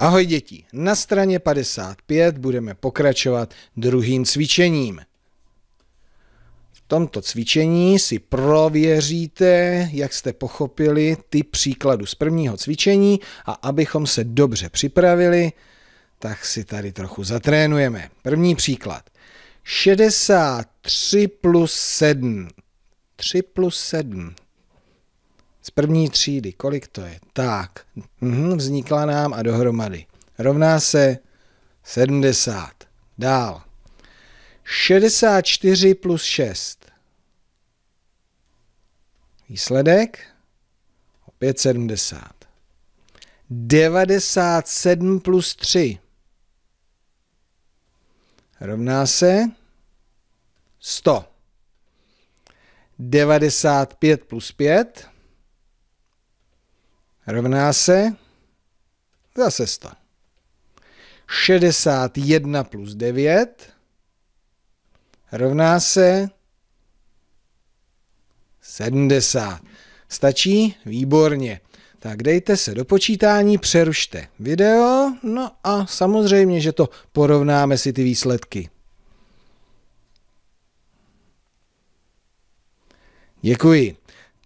Ahoj děti, na straně 55 budeme pokračovat druhým cvičením. V tomto cvičení si prověříte, jak jste pochopili ty příkladu z prvního cvičení a abychom se dobře připravili, tak si tady trochu zatrénujeme. První příklad. 63 plus 7. 3 plus 7 z první třídy, kolik to je? Tak, mhm, vznikla nám a dohromady. Rovná se 70. Dál. 64 plus 6. Výsledek? Opět 70. 97 plus 3 rovná se 100. 95 plus 5 rovná se zase 100. 61 plus 9 rovná se 70. Stačí? Výborně. Tak dejte se do počítání, přerušte video, no a samozřejmě, že to porovnáme si ty výsledky. Děkuji.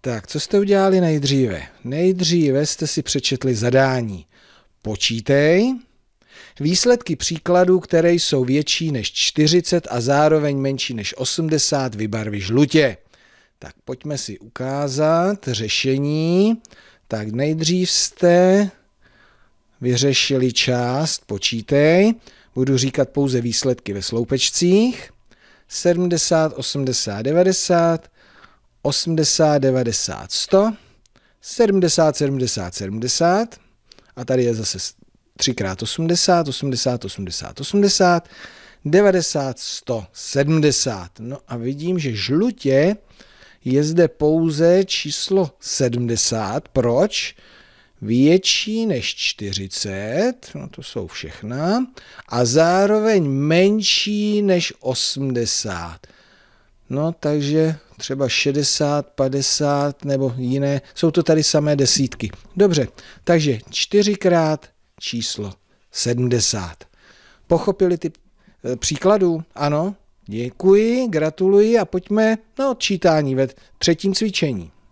Tak, co jste udělali nejdříve? Nejdříve jste si přečetli zadání. Počítej výsledky příkladů, které jsou větší než 40 a zároveň menší než 80, vybarvy žlutě. Tak pojďme si ukázat řešení. Tak nejdřív jste vyřešili část, počítej, budu říkat pouze výsledky ve sloupečcích. 70, 80, 90, 80, 90, 100, 70, 70, 70 a tady je zase 3x80, 80, 80, 80, 90, 100, 70. No a vidím, že žlutě je zde pouze číslo 70. Proč? Větší než 40, no to jsou všechna, a zároveň menší než 80. No takže třeba 60, 50 nebo jiné, jsou to tady samé desítky. Dobře, takže čtyřikrát číslo 70. Pochopili ty e, příkladů? Ano? Děkuji, gratuluji a pojďme na odčítání ve třetím cvičení.